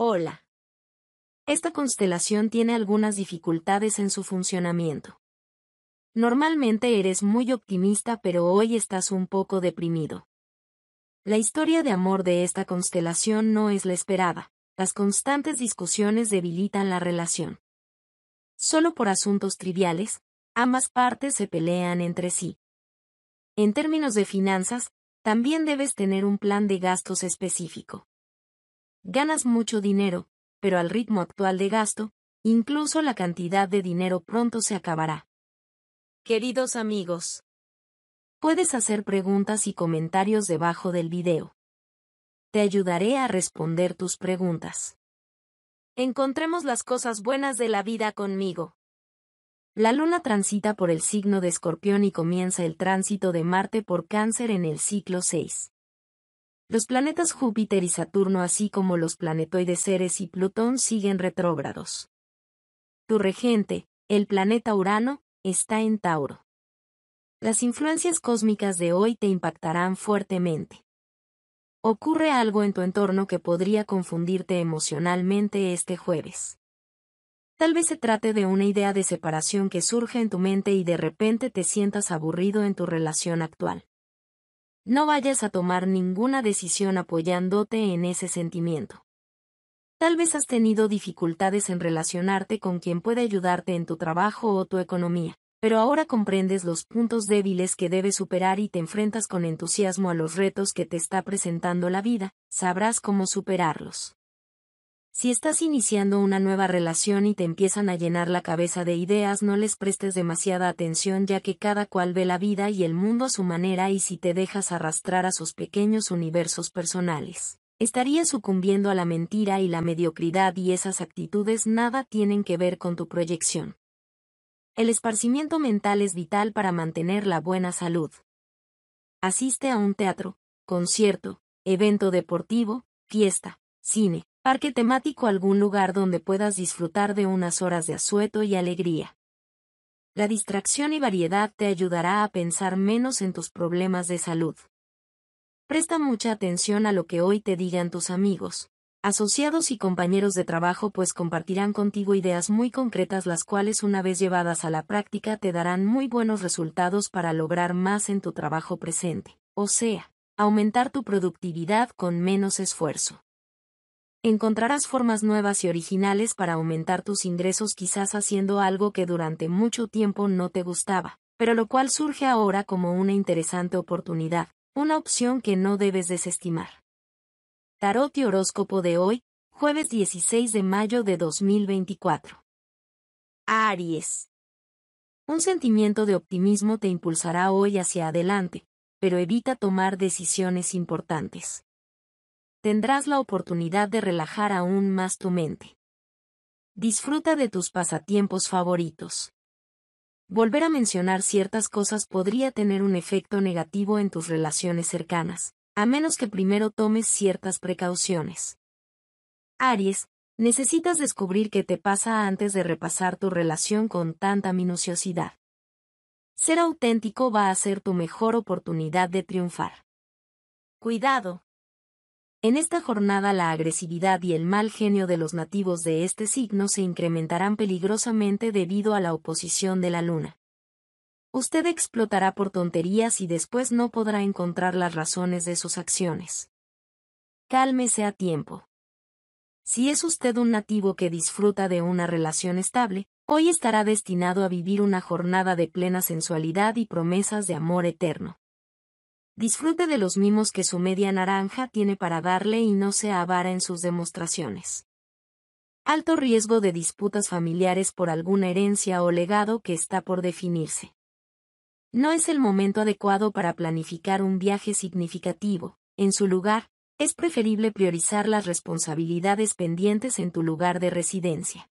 Hola. Esta constelación tiene algunas dificultades en su funcionamiento. Normalmente eres muy optimista pero hoy estás un poco deprimido. La historia de amor de esta constelación no es la esperada. Las constantes discusiones debilitan la relación. Solo por asuntos triviales, ambas partes se pelean entre sí. En términos de finanzas, también debes tener un plan de gastos específico ganas mucho dinero, pero al ritmo actual de gasto, incluso la cantidad de dinero pronto se acabará. Queridos amigos, puedes hacer preguntas y comentarios debajo del video. Te ayudaré a responder tus preguntas. Encontremos las cosas buenas de la vida conmigo. La luna transita por el signo de escorpión y comienza el tránsito de Marte por cáncer en el ciclo 6. Los planetas Júpiter y Saturno así como los planetoides Ceres y Plutón siguen retrógrados. Tu regente, el planeta Urano, está en Tauro. Las influencias cósmicas de hoy te impactarán fuertemente. Ocurre algo en tu entorno que podría confundirte emocionalmente este jueves. Tal vez se trate de una idea de separación que surge en tu mente y de repente te sientas aburrido en tu relación actual. No vayas a tomar ninguna decisión apoyándote en ese sentimiento. Tal vez has tenido dificultades en relacionarte con quien puede ayudarte en tu trabajo o tu economía, pero ahora comprendes los puntos débiles que debes superar y te enfrentas con entusiasmo a los retos que te está presentando la vida, sabrás cómo superarlos. Si estás iniciando una nueva relación y te empiezan a llenar la cabeza de ideas, no les prestes demasiada atención ya que cada cual ve la vida y el mundo a su manera y si te dejas arrastrar a sus pequeños universos personales, estarías sucumbiendo a la mentira y la mediocridad y esas actitudes nada tienen que ver con tu proyección. El esparcimiento mental es vital para mantener la buena salud. Asiste a un teatro, concierto, evento deportivo, fiesta, cine, Parque temático algún lugar donde puedas disfrutar de unas horas de asueto y alegría. La distracción y variedad te ayudará a pensar menos en tus problemas de salud. Presta mucha atención a lo que hoy te digan tus amigos, asociados y compañeros de trabajo pues compartirán contigo ideas muy concretas las cuales una vez llevadas a la práctica te darán muy buenos resultados para lograr más en tu trabajo presente, o sea, aumentar tu productividad con menos esfuerzo encontrarás formas nuevas y originales para aumentar tus ingresos quizás haciendo algo que durante mucho tiempo no te gustaba, pero lo cual surge ahora como una interesante oportunidad, una opción que no debes desestimar. Tarot y horóscopo de hoy, jueves 16 de mayo de 2024. Aries. Un sentimiento de optimismo te impulsará hoy hacia adelante, pero evita tomar decisiones importantes tendrás la oportunidad de relajar aún más tu mente. Disfruta de tus pasatiempos favoritos. Volver a mencionar ciertas cosas podría tener un efecto negativo en tus relaciones cercanas, a menos que primero tomes ciertas precauciones. Aries, necesitas descubrir qué te pasa antes de repasar tu relación con tanta minuciosidad. Ser auténtico va a ser tu mejor oportunidad de triunfar. Cuidado, en esta jornada la agresividad y el mal genio de los nativos de este signo se incrementarán peligrosamente debido a la oposición de la luna. Usted explotará por tonterías y después no podrá encontrar las razones de sus acciones. Cálmese a tiempo. Si es usted un nativo que disfruta de una relación estable, hoy estará destinado a vivir una jornada de plena sensualidad y promesas de amor eterno. Disfrute de los mimos que su media naranja tiene para darle y no se avara en sus demostraciones. Alto riesgo de disputas familiares por alguna herencia o legado que está por definirse. No es el momento adecuado para planificar un viaje significativo. En su lugar, es preferible priorizar las responsabilidades pendientes en tu lugar de residencia.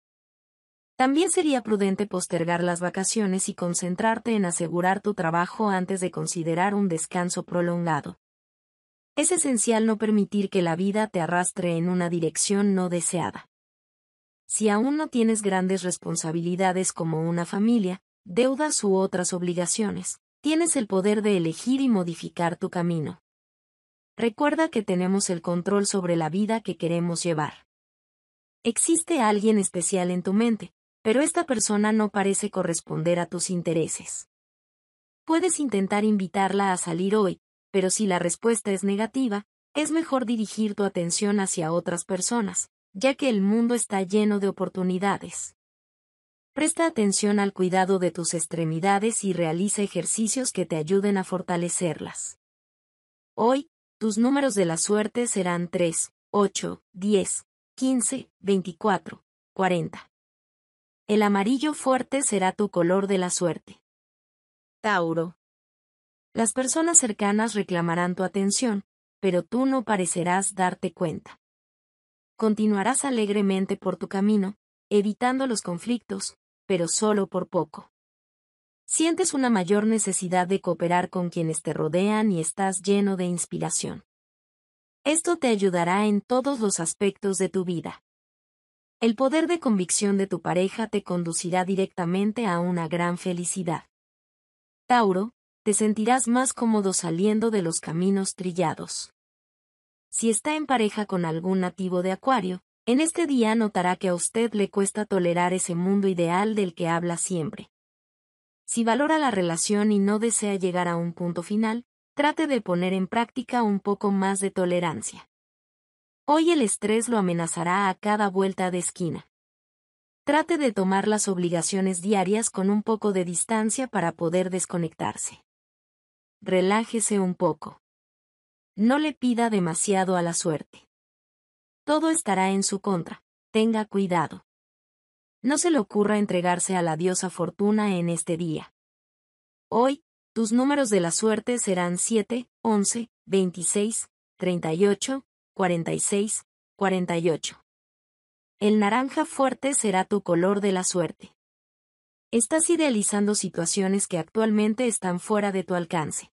También sería prudente postergar las vacaciones y concentrarte en asegurar tu trabajo antes de considerar un descanso prolongado. Es esencial no permitir que la vida te arrastre en una dirección no deseada. Si aún no tienes grandes responsabilidades como una familia, deudas u otras obligaciones, tienes el poder de elegir y modificar tu camino. Recuerda que tenemos el control sobre la vida que queremos llevar. Existe alguien especial en tu mente, pero esta persona no parece corresponder a tus intereses. Puedes intentar invitarla a salir hoy, pero si la respuesta es negativa, es mejor dirigir tu atención hacia otras personas, ya que el mundo está lleno de oportunidades. Presta atención al cuidado de tus extremidades y realiza ejercicios que te ayuden a fortalecerlas. Hoy, tus números de la suerte serán 3, 8, 10, 15, 24, 40. El amarillo fuerte será tu color de la suerte. Tauro. Las personas cercanas reclamarán tu atención, pero tú no parecerás darte cuenta. Continuarás alegremente por tu camino, evitando los conflictos, pero solo por poco. Sientes una mayor necesidad de cooperar con quienes te rodean y estás lleno de inspiración. Esto te ayudará en todos los aspectos de tu vida. El poder de convicción de tu pareja te conducirá directamente a una gran felicidad. Tauro, te sentirás más cómodo saliendo de los caminos trillados. Si está en pareja con algún nativo de Acuario, en este día notará que a usted le cuesta tolerar ese mundo ideal del que habla siempre. Si valora la relación y no desea llegar a un punto final, trate de poner en práctica un poco más de tolerancia. Hoy el estrés lo amenazará a cada vuelta de esquina. Trate de tomar las obligaciones diarias con un poco de distancia para poder desconectarse. Relájese un poco. No le pida demasiado a la suerte. Todo estará en su contra. Tenga cuidado. No se le ocurra entregarse a la diosa fortuna en este día. Hoy, tus números de la suerte serán 7, 11, 26, 38, 46, 48. El naranja fuerte será tu color de la suerte. Estás idealizando situaciones que actualmente están fuera de tu alcance.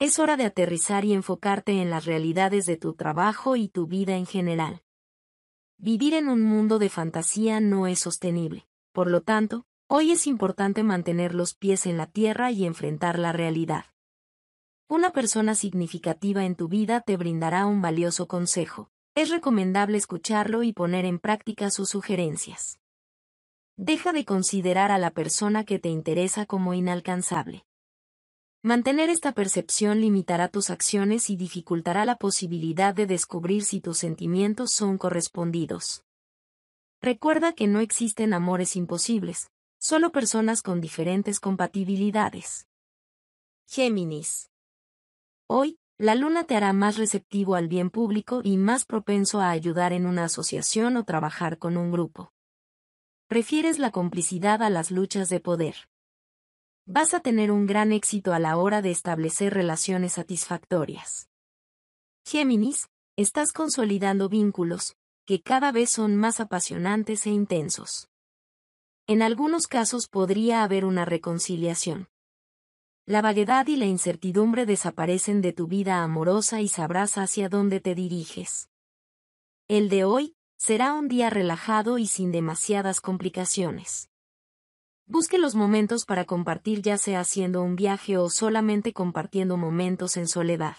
Es hora de aterrizar y enfocarte en las realidades de tu trabajo y tu vida en general. Vivir en un mundo de fantasía no es sostenible, por lo tanto, hoy es importante mantener los pies en la tierra y enfrentar la realidad. Una persona significativa en tu vida te brindará un valioso consejo. Es recomendable escucharlo y poner en práctica sus sugerencias. Deja de considerar a la persona que te interesa como inalcanzable. Mantener esta percepción limitará tus acciones y dificultará la posibilidad de descubrir si tus sentimientos son correspondidos. Recuerda que no existen amores imposibles, solo personas con diferentes compatibilidades. Géminis. Hoy, la luna te hará más receptivo al bien público y más propenso a ayudar en una asociación o trabajar con un grupo. Prefieres la complicidad a las luchas de poder. Vas a tener un gran éxito a la hora de establecer relaciones satisfactorias. Géminis, estás consolidando vínculos, que cada vez son más apasionantes e intensos. En algunos casos podría haber una reconciliación. La vaguedad y la incertidumbre desaparecen de tu vida amorosa y sabrás hacia dónde te diriges. El de hoy será un día relajado y sin demasiadas complicaciones. Busque los momentos para compartir ya sea haciendo un viaje o solamente compartiendo momentos en soledad.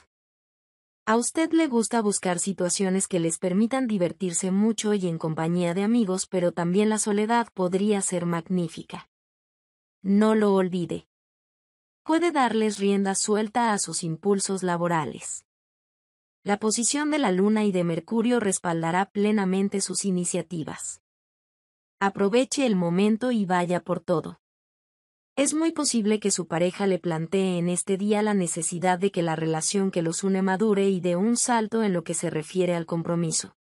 A usted le gusta buscar situaciones que les permitan divertirse mucho y en compañía de amigos, pero también la soledad podría ser magnífica. No lo olvide puede darles rienda suelta a sus impulsos laborales. La posición de la Luna y de Mercurio respaldará plenamente sus iniciativas. Aproveche el momento y vaya por todo. Es muy posible que su pareja le plantee en este día la necesidad de que la relación que los une madure y dé un salto en lo que se refiere al compromiso.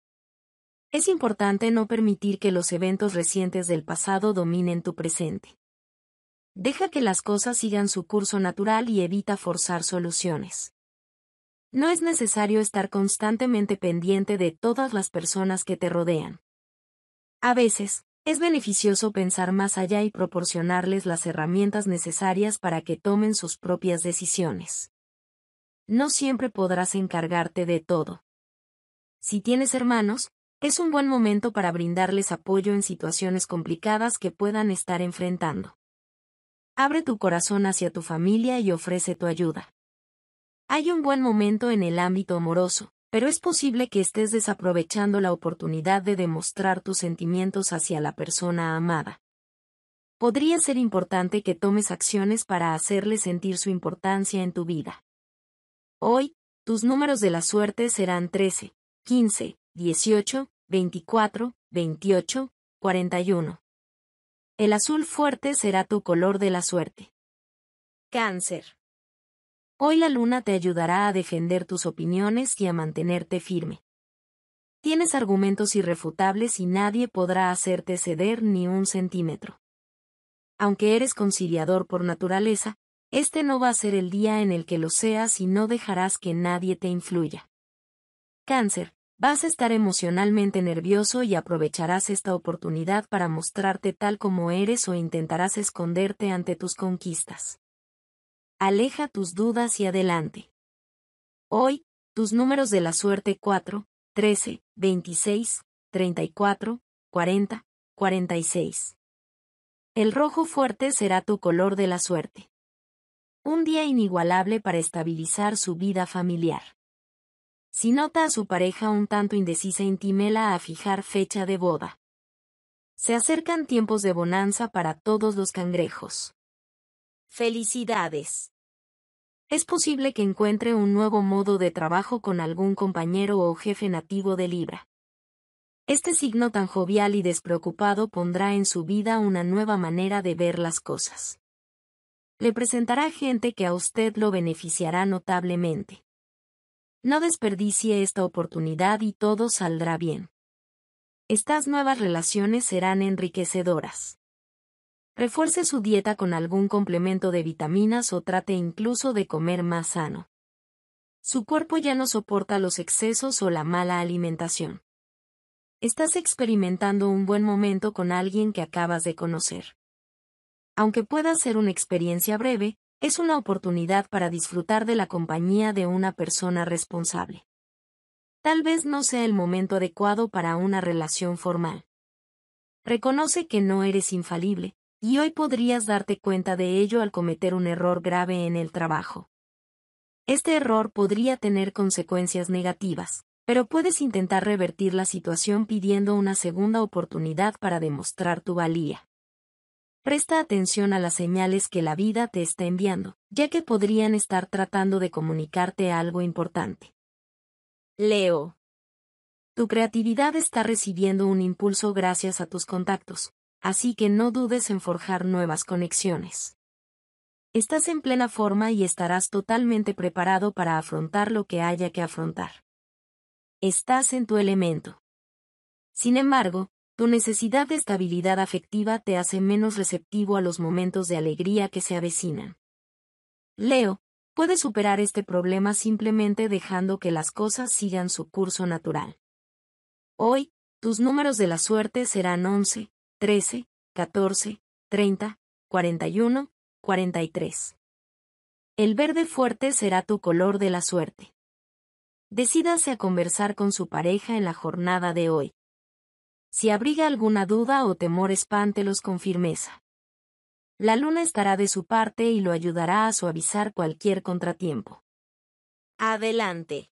Es importante no permitir que los eventos recientes del pasado dominen tu presente. Deja que las cosas sigan su curso natural y evita forzar soluciones. No es necesario estar constantemente pendiente de todas las personas que te rodean. A veces, es beneficioso pensar más allá y proporcionarles las herramientas necesarias para que tomen sus propias decisiones. No siempre podrás encargarte de todo. Si tienes hermanos, es un buen momento para brindarles apoyo en situaciones complicadas que puedan estar enfrentando. Abre tu corazón hacia tu familia y ofrece tu ayuda. Hay un buen momento en el ámbito amoroso, pero es posible que estés desaprovechando la oportunidad de demostrar tus sentimientos hacia la persona amada. Podría ser importante que tomes acciones para hacerle sentir su importancia en tu vida. Hoy, tus números de la suerte serán 13, 15, 18, 24, 28, 41. El azul fuerte será tu color de la suerte. Cáncer. Hoy la luna te ayudará a defender tus opiniones y a mantenerte firme. Tienes argumentos irrefutables y nadie podrá hacerte ceder ni un centímetro. Aunque eres conciliador por naturaleza, este no va a ser el día en el que lo seas y no dejarás que nadie te influya. Cáncer, Vas a estar emocionalmente nervioso y aprovecharás esta oportunidad para mostrarte tal como eres o intentarás esconderte ante tus conquistas. Aleja tus dudas y adelante. Hoy, tus números de la suerte 4, 13, 26, 34, 40, 46. El rojo fuerte será tu color de la suerte. Un día inigualable para estabilizar su vida familiar. Si nota a su pareja un tanto indecisa intimela a fijar fecha de boda. Se acercan tiempos de bonanza para todos los cangrejos. Felicidades. Es posible que encuentre un nuevo modo de trabajo con algún compañero o jefe nativo de Libra. Este signo tan jovial y despreocupado pondrá en su vida una nueva manera de ver las cosas. Le presentará gente que a usted lo beneficiará notablemente. No desperdicie esta oportunidad y todo saldrá bien. Estas nuevas relaciones serán enriquecedoras. Refuerce su dieta con algún complemento de vitaminas o trate incluso de comer más sano. Su cuerpo ya no soporta los excesos o la mala alimentación. Estás experimentando un buen momento con alguien que acabas de conocer. Aunque pueda ser una experiencia breve, es una oportunidad para disfrutar de la compañía de una persona responsable. Tal vez no sea el momento adecuado para una relación formal. Reconoce que no eres infalible, y hoy podrías darte cuenta de ello al cometer un error grave en el trabajo. Este error podría tener consecuencias negativas, pero puedes intentar revertir la situación pidiendo una segunda oportunidad para demostrar tu valía. Presta atención a las señales que la vida te está enviando, ya que podrían estar tratando de comunicarte algo importante. Leo. Tu creatividad está recibiendo un impulso gracias a tus contactos, así que no dudes en forjar nuevas conexiones. Estás en plena forma y estarás totalmente preparado para afrontar lo que haya que afrontar. Estás en tu elemento. Sin embargo, tu necesidad de estabilidad afectiva te hace menos receptivo a los momentos de alegría que se avecinan. Leo, puedes superar este problema simplemente dejando que las cosas sigan su curso natural. Hoy, tus números de la suerte serán 11, 13, 14, 30, 41, 43. El verde fuerte será tu color de la suerte. Decídase a conversar con su pareja en la jornada de hoy. Si abriga alguna duda o temor, espántelos con firmeza. La luna estará de su parte y lo ayudará a suavizar cualquier contratiempo. Adelante.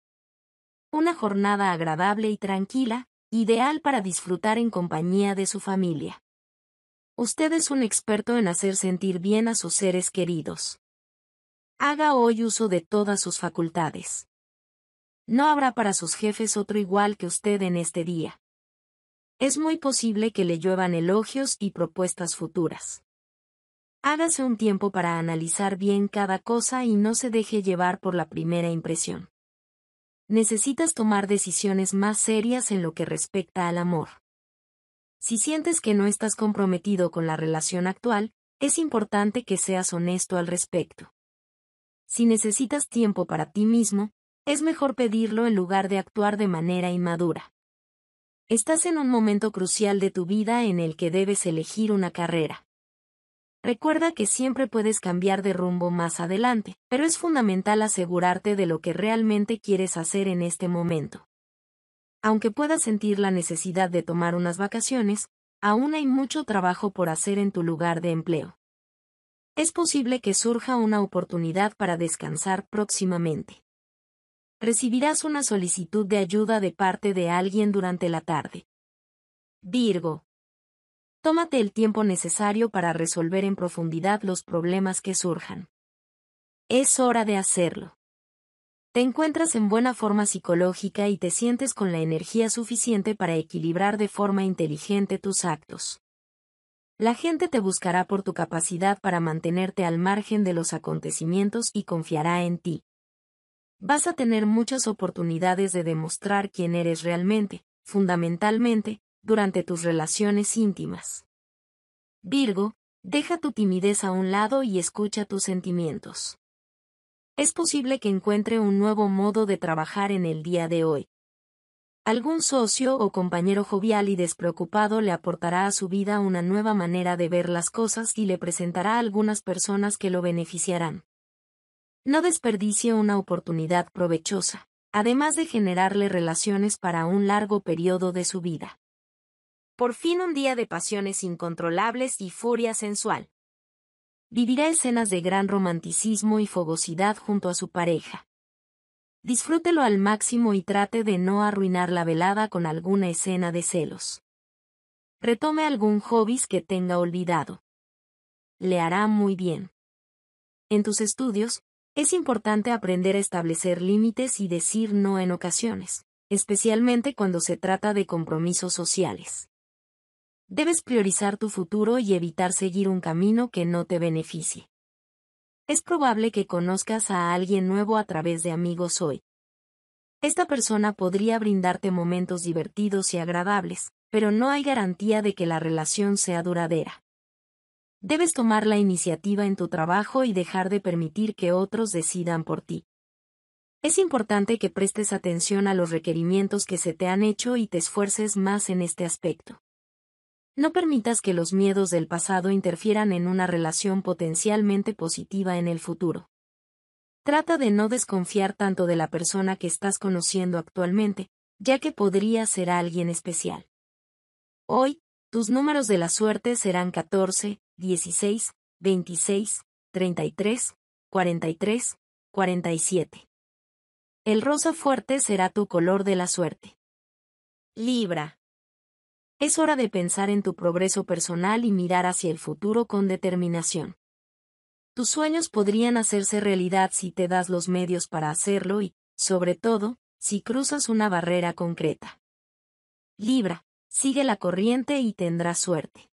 Una jornada agradable y tranquila, ideal para disfrutar en compañía de su familia. Usted es un experto en hacer sentir bien a sus seres queridos. Haga hoy uso de todas sus facultades. No habrá para sus jefes otro igual que usted en este día. Es muy posible que le lluevan elogios y propuestas futuras. Hágase un tiempo para analizar bien cada cosa y no se deje llevar por la primera impresión. Necesitas tomar decisiones más serias en lo que respecta al amor. Si sientes que no estás comprometido con la relación actual, es importante que seas honesto al respecto. Si necesitas tiempo para ti mismo, es mejor pedirlo en lugar de actuar de manera inmadura. Estás en un momento crucial de tu vida en el que debes elegir una carrera. Recuerda que siempre puedes cambiar de rumbo más adelante, pero es fundamental asegurarte de lo que realmente quieres hacer en este momento. Aunque puedas sentir la necesidad de tomar unas vacaciones, aún hay mucho trabajo por hacer en tu lugar de empleo. Es posible que surja una oportunidad para descansar próximamente recibirás una solicitud de ayuda de parte de alguien durante la tarde. Virgo. Tómate el tiempo necesario para resolver en profundidad los problemas que surjan. Es hora de hacerlo. Te encuentras en buena forma psicológica y te sientes con la energía suficiente para equilibrar de forma inteligente tus actos. La gente te buscará por tu capacidad para mantenerte al margen de los acontecimientos y confiará en ti vas a tener muchas oportunidades de demostrar quién eres realmente, fundamentalmente, durante tus relaciones íntimas. Virgo, deja tu timidez a un lado y escucha tus sentimientos. Es posible que encuentre un nuevo modo de trabajar en el día de hoy. Algún socio o compañero jovial y despreocupado le aportará a su vida una nueva manera de ver las cosas y le presentará algunas personas que lo beneficiarán. No desperdicie una oportunidad provechosa, además de generarle relaciones para un largo periodo de su vida. Por fin un día de pasiones incontrolables y furia sensual. Vivirá escenas de gran romanticismo y fogosidad junto a su pareja. Disfrútelo al máximo y trate de no arruinar la velada con alguna escena de celos. Retome algún hobbies que tenga olvidado. Le hará muy bien. En tus estudios, es importante aprender a establecer límites y decir no en ocasiones, especialmente cuando se trata de compromisos sociales. Debes priorizar tu futuro y evitar seguir un camino que no te beneficie. Es probable que conozcas a alguien nuevo a través de amigos hoy. Esta persona podría brindarte momentos divertidos y agradables, pero no hay garantía de que la relación sea duradera. Debes tomar la iniciativa en tu trabajo y dejar de permitir que otros decidan por ti. Es importante que prestes atención a los requerimientos que se te han hecho y te esfuerces más en este aspecto. No permitas que los miedos del pasado interfieran en una relación potencialmente positiva en el futuro. Trata de no desconfiar tanto de la persona que estás conociendo actualmente, ya que podría ser alguien especial. Hoy, tus números de la suerte serán 14, 16, 26, 33, 43, 47. El rosa fuerte será tu color de la suerte. Libra. Es hora de pensar en tu progreso personal y mirar hacia el futuro con determinación. Tus sueños podrían hacerse realidad si te das los medios para hacerlo y, sobre todo, si cruzas una barrera concreta. Libra, sigue la corriente y tendrás suerte.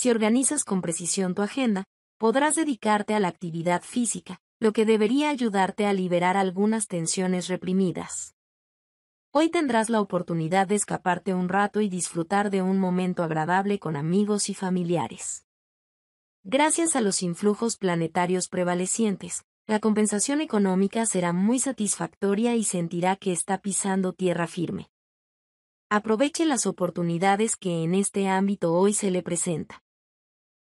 Si organizas con precisión tu agenda, podrás dedicarte a la actividad física, lo que debería ayudarte a liberar algunas tensiones reprimidas. Hoy tendrás la oportunidad de escaparte un rato y disfrutar de un momento agradable con amigos y familiares. Gracias a los influjos planetarios prevalecientes, la compensación económica será muy satisfactoria y sentirá que está pisando tierra firme. Aproveche las oportunidades que en este ámbito hoy se le presenta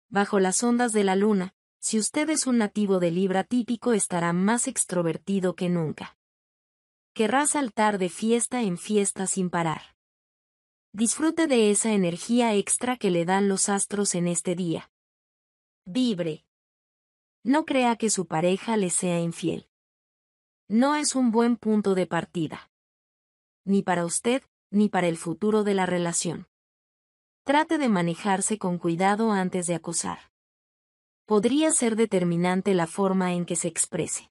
bajo las ondas de la luna, si usted es un nativo de Libra típico estará más extrovertido que nunca. Querrá saltar de fiesta en fiesta sin parar. Disfrute de esa energía extra que le dan los astros en este día. Vibre. No crea que su pareja le sea infiel. No es un buen punto de partida. Ni para usted, ni para el futuro de la relación. Trate de manejarse con cuidado antes de acosar. Podría ser determinante la forma en que se exprese.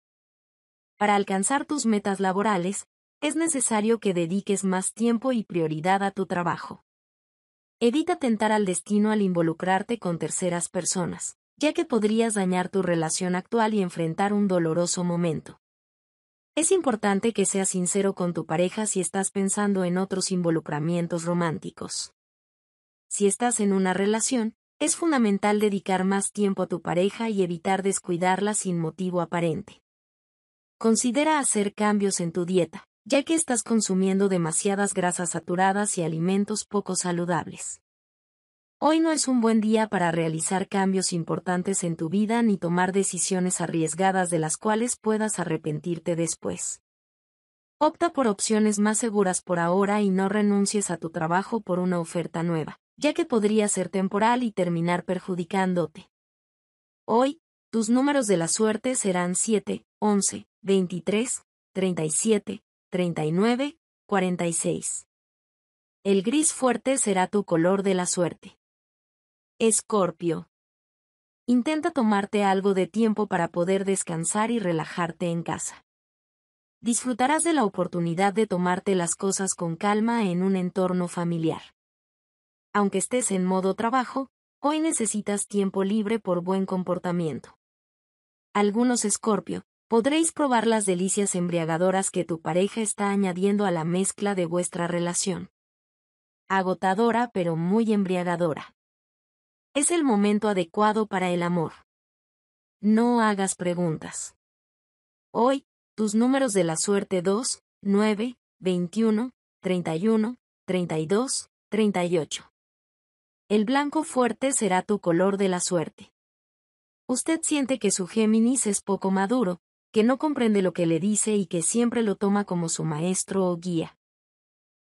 Para alcanzar tus metas laborales, es necesario que dediques más tiempo y prioridad a tu trabajo. Evita tentar al destino al involucrarte con terceras personas, ya que podrías dañar tu relación actual y enfrentar un doloroso momento. Es importante que seas sincero con tu pareja si estás pensando en otros involucramientos románticos. Si estás en una relación, es fundamental dedicar más tiempo a tu pareja y evitar descuidarla sin motivo aparente. Considera hacer cambios en tu dieta, ya que estás consumiendo demasiadas grasas saturadas y alimentos poco saludables. Hoy no es un buen día para realizar cambios importantes en tu vida ni tomar decisiones arriesgadas de las cuales puedas arrepentirte después. Opta por opciones más seguras por ahora y no renuncies a tu trabajo por una oferta nueva ya que podría ser temporal y terminar perjudicándote. Hoy, tus números de la suerte serán 7, 11, 23, 37, 39, 46. El gris fuerte será tu color de la suerte. Escorpio. Intenta tomarte algo de tiempo para poder descansar y relajarte en casa. Disfrutarás de la oportunidad de tomarte las cosas con calma en un entorno familiar aunque estés en modo trabajo, hoy necesitas tiempo libre por buen comportamiento. Algunos Escorpio, podréis probar las delicias embriagadoras que tu pareja está añadiendo a la mezcla de vuestra relación. Agotadora pero muy embriagadora. Es el momento adecuado para el amor. No hagas preguntas. Hoy, tus números de la suerte 2, 9, 21, 31, 32, 38. El blanco fuerte será tu color de la suerte. Usted siente que su Géminis es poco maduro, que no comprende lo que le dice y que siempre lo toma como su maestro o guía.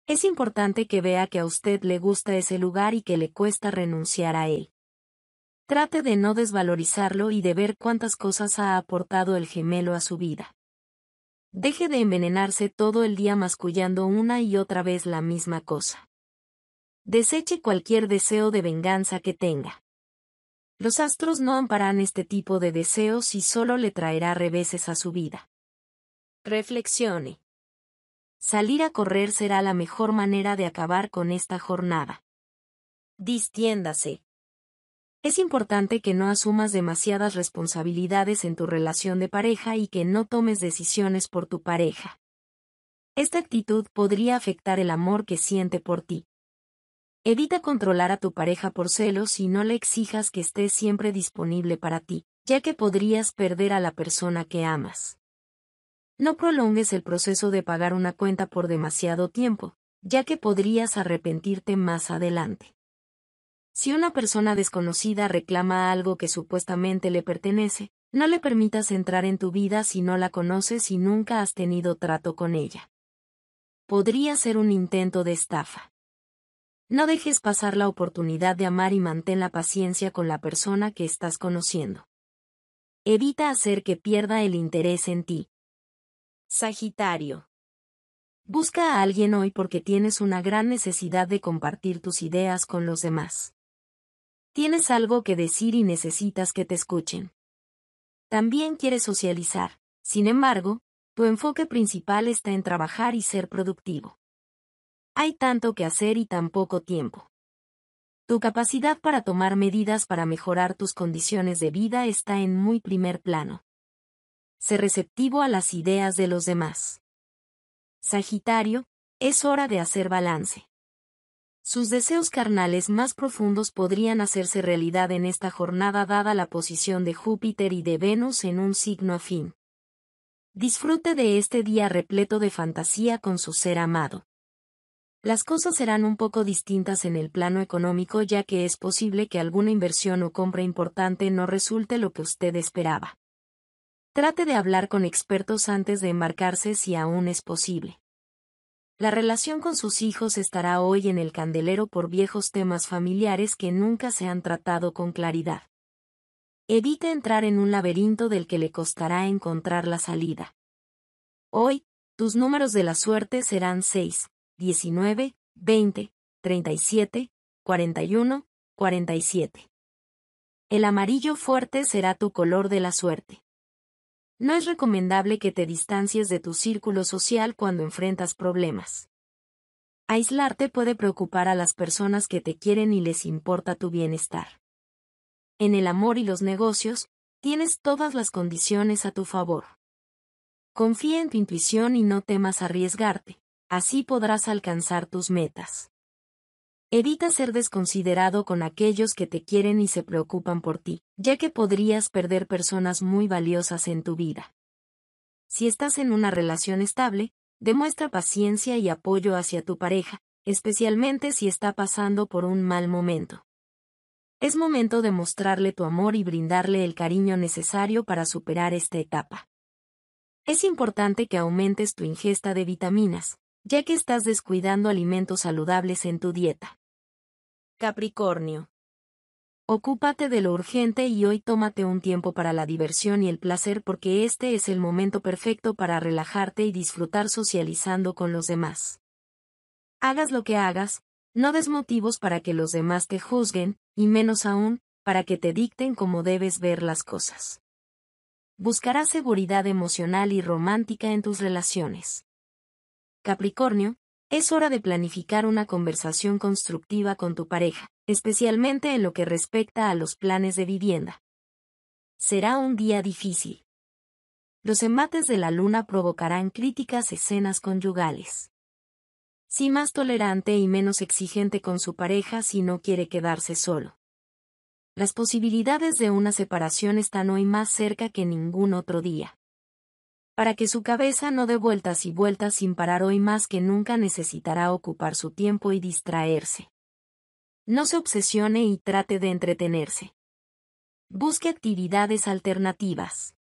Es importante que vea que a usted le gusta ese lugar y que le cuesta renunciar a él. Trate de no desvalorizarlo y de ver cuántas cosas ha aportado el gemelo a su vida. Deje de envenenarse todo el día mascullando una y otra vez la misma cosa. Deseche cualquier deseo de venganza que tenga. Los astros no amparan este tipo de deseos y solo le traerá reveses a su vida. Reflexione. Salir a correr será la mejor manera de acabar con esta jornada. Distiéndase. Es importante que no asumas demasiadas responsabilidades en tu relación de pareja y que no tomes decisiones por tu pareja. Esta actitud podría afectar el amor que siente por ti. Evita controlar a tu pareja por celos y no le exijas que esté siempre disponible para ti, ya que podrías perder a la persona que amas. No prolongues el proceso de pagar una cuenta por demasiado tiempo, ya que podrías arrepentirte más adelante. Si una persona desconocida reclama algo que supuestamente le pertenece, no le permitas entrar en tu vida si no la conoces y nunca has tenido trato con ella. Podría ser un intento de estafa. No dejes pasar la oportunidad de amar y mantén la paciencia con la persona que estás conociendo. Evita hacer que pierda el interés en ti. Sagitario. Busca a alguien hoy porque tienes una gran necesidad de compartir tus ideas con los demás. Tienes algo que decir y necesitas que te escuchen. También quieres socializar, sin embargo, tu enfoque principal está en trabajar y ser productivo. Hay tanto que hacer y tan poco tiempo. Tu capacidad para tomar medidas para mejorar tus condiciones de vida está en muy primer plano. Sé receptivo a las ideas de los demás. Sagitario, es hora de hacer balance. Sus deseos carnales más profundos podrían hacerse realidad en esta jornada dada la posición de Júpiter y de Venus en un signo afín. Disfrute de este día repleto de fantasía con su ser amado. Las cosas serán un poco distintas en el plano económico ya que es posible que alguna inversión o compra importante no resulte lo que usted esperaba. Trate de hablar con expertos antes de embarcarse si aún es posible. La relación con sus hijos estará hoy en el candelero por viejos temas familiares que nunca se han tratado con claridad. Evite entrar en un laberinto del que le costará encontrar la salida. Hoy, tus números de la suerte serán seis. 19, 20, 37, 41, 47. El amarillo fuerte será tu color de la suerte. No es recomendable que te distancies de tu círculo social cuando enfrentas problemas. Aislarte puede preocupar a las personas que te quieren y les importa tu bienestar. En el amor y los negocios, tienes todas las condiciones a tu favor. Confía en tu intuición y no temas arriesgarte, así podrás alcanzar tus metas. Evita ser desconsiderado con aquellos que te quieren y se preocupan por ti, ya que podrías perder personas muy valiosas en tu vida. Si estás en una relación estable, demuestra paciencia y apoyo hacia tu pareja, especialmente si está pasando por un mal momento. Es momento de mostrarle tu amor y brindarle el cariño necesario para superar esta etapa. Es importante que aumentes tu ingesta de vitaminas, ya que estás descuidando alimentos saludables en tu dieta. Capricornio. Ocúpate de lo urgente y hoy tómate un tiempo para la diversión y el placer porque este es el momento perfecto para relajarte y disfrutar socializando con los demás. Hagas lo que hagas, no des motivos para que los demás te juzguen, y menos aún, para que te dicten cómo debes ver las cosas. Buscarás seguridad emocional y romántica en tus relaciones. Capricornio, es hora de planificar una conversación constructiva con tu pareja, especialmente en lo que respecta a los planes de vivienda. Será un día difícil. Los embates de la luna provocarán críticas escenas conyugales. Si más tolerante y menos exigente con su pareja si no quiere quedarse solo. Las posibilidades de una separación están hoy más cerca que ningún otro día para que su cabeza no dé vueltas y vueltas sin parar hoy más que nunca necesitará ocupar su tiempo y distraerse. No se obsesione y trate de entretenerse. Busque actividades alternativas.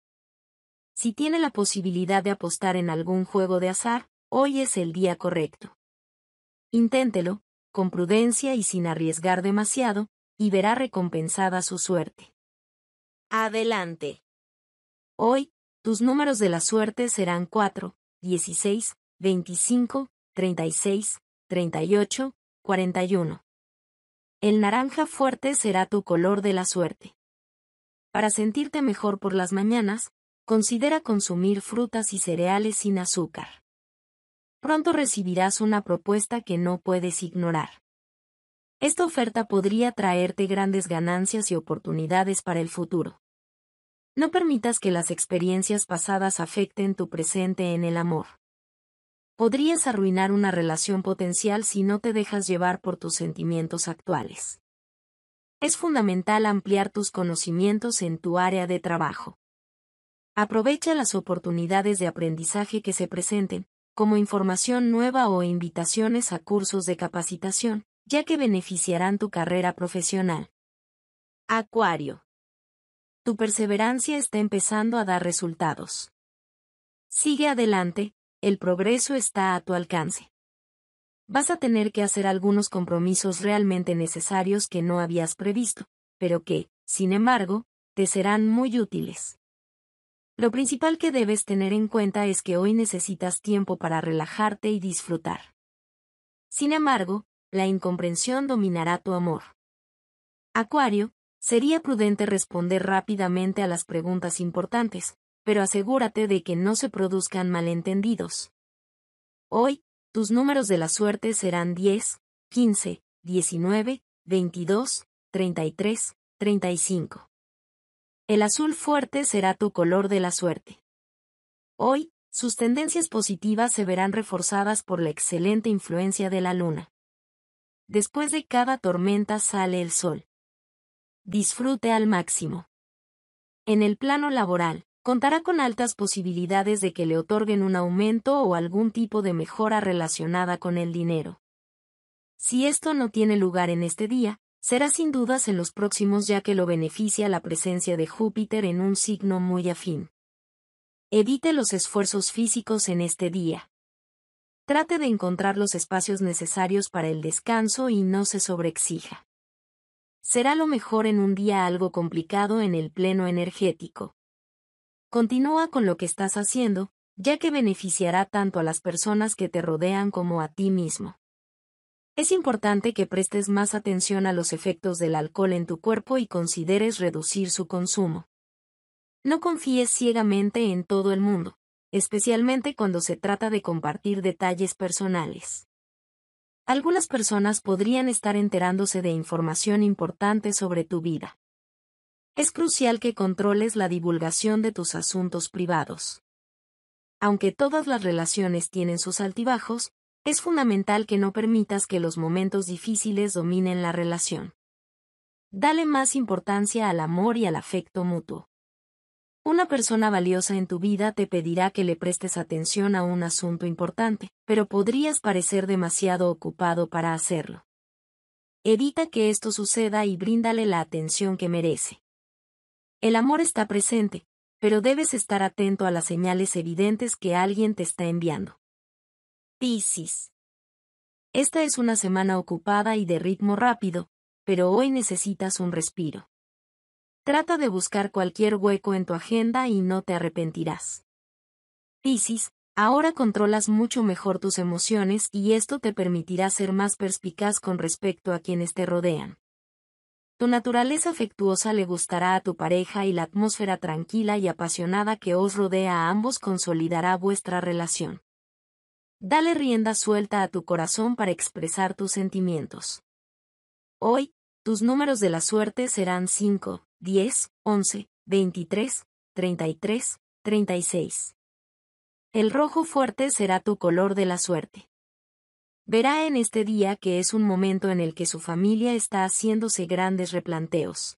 Si tiene la posibilidad de apostar en algún juego de azar, hoy es el día correcto. Inténtelo, con prudencia y sin arriesgar demasiado, y verá recompensada su suerte. Adelante. Hoy, tus números de la suerte serán 4, 16, 25, 36, 38, 41. El naranja fuerte será tu color de la suerte. Para sentirte mejor por las mañanas, considera consumir frutas y cereales sin azúcar. Pronto recibirás una propuesta que no puedes ignorar. Esta oferta podría traerte grandes ganancias y oportunidades para el futuro. No permitas que las experiencias pasadas afecten tu presente en el amor. Podrías arruinar una relación potencial si no te dejas llevar por tus sentimientos actuales. Es fundamental ampliar tus conocimientos en tu área de trabajo. Aprovecha las oportunidades de aprendizaje que se presenten, como información nueva o invitaciones a cursos de capacitación, ya que beneficiarán tu carrera profesional. Acuario. Tu perseverancia está empezando a dar resultados. Sigue adelante, el progreso está a tu alcance. Vas a tener que hacer algunos compromisos realmente necesarios que no habías previsto, pero que, sin embargo, te serán muy útiles. Lo principal que debes tener en cuenta es que hoy necesitas tiempo para relajarte y disfrutar. Sin embargo, la incomprensión dominará tu amor. Acuario, Sería prudente responder rápidamente a las preguntas importantes, pero asegúrate de que no se produzcan malentendidos. Hoy, tus números de la suerte serán 10, 15, 19, 22, 33, 35. El azul fuerte será tu color de la suerte. Hoy, sus tendencias positivas se verán reforzadas por la excelente influencia de la luna. Después de cada tormenta sale el sol. Disfrute al máximo. En el plano laboral, contará con altas posibilidades de que le otorguen un aumento o algún tipo de mejora relacionada con el dinero. Si esto no tiene lugar en este día, será sin dudas en los próximos ya que lo beneficia la presencia de Júpiter en un signo muy afín. Evite los esfuerzos físicos en este día. Trate de encontrar los espacios necesarios para el descanso y no se sobreexija. Será lo mejor en un día algo complicado en el pleno energético. Continúa con lo que estás haciendo, ya que beneficiará tanto a las personas que te rodean como a ti mismo. Es importante que prestes más atención a los efectos del alcohol en tu cuerpo y consideres reducir su consumo. No confíes ciegamente en todo el mundo, especialmente cuando se trata de compartir detalles personales. Algunas personas podrían estar enterándose de información importante sobre tu vida. Es crucial que controles la divulgación de tus asuntos privados. Aunque todas las relaciones tienen sus altibajos, es fundamental que no permitas que los momentos difíciles dominen la relación. Dale más importancia al amor y al afecto mutuo. Una persona valiosa en tu vida te pedirá que le prestes atención a un asunto importante, pero podrías parecer demasiado ocupado para hacerlo. Evita que esto suceda y bríndale la atención que merece. El amor está presente, pero debes estar atento a las señales evidentes que alguien te está enviando. tisis Esta es una semana ocupada y de ritmo rápido, pero hoy necesitas un respiro. Trata de buscar cualquier hueco en tu agenda y no te arrepentirás. Piscis, ahora controlas mucho mejor tus emociones y esto te permitirá ser más perspicaz con respecto a quienes te rodean. Tu naturaleza afectuosa le gustará a tu pareja y la atmósfera tranquila y apasionada que os rodea a ambos consolidará vuestra relación. Dale rienda suelta a tu corazón para expresar tus sentimientos. Hoy, tus números de la suerte serán 5, 10, 11, 23, 33, 36. El rojo fuerte será tu color de la suerte. Verá en este día que es un momento en el que su familia está haciéndose grandes replanteos.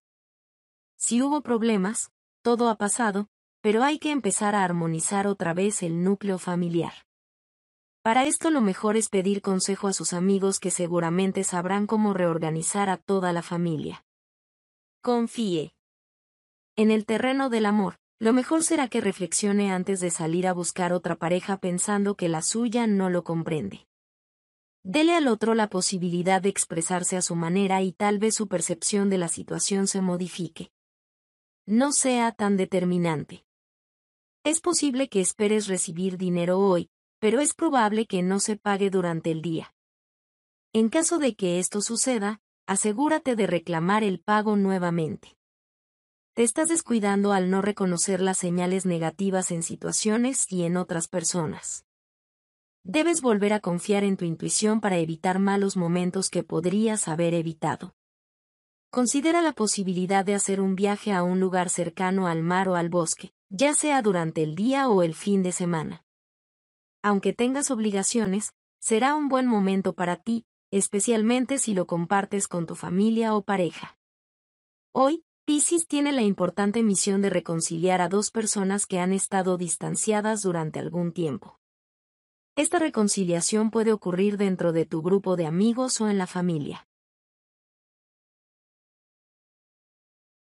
Si hubo problemas, todo ha pasado, pero hay que empezar a armonizar otra vez el núcleo familiar. Para esto lo mejor es pedir consejo a sus amigos que seguramente sabrán cómo reorganizar a toda la familia. Confíe. En el terreno del amor, lo mejor será que reflexione antes de salir a buscar otra pareja pensando que la suya no lo comprende. Dele al otro la posibilidad de expresarse a su manera y tal vez su percepción de la situación se modifique. No sea tan determinante. Es posible que esperes recibir dinero hoy, pero es probable que no se pague durante el día. En caso de que esto suceda, asegúrate de reclamar el pago nuevamente. Te estás descuidando al no reconocer las señales negativas en situaciones y en otras personas. Debes volver a confiar en tu intuición para evitar malos momentos que podrías haber evitado. Considera la posibilidad de hacer un viaje a un lugar cercano al mar o al bosque, ya sea durante el día o el fin de semana. Aunque tengas obligaciones, será un buen momento para ti, especialmente si lo compartes con tu familia o pareja. Hoy, Pisces tiene la importante misión de reconciliar a dos personas que han estado distanciadas durante algún tiempo. Esta reconciliación puede ocurrir dentro de tu grupo de amigos o en la familia.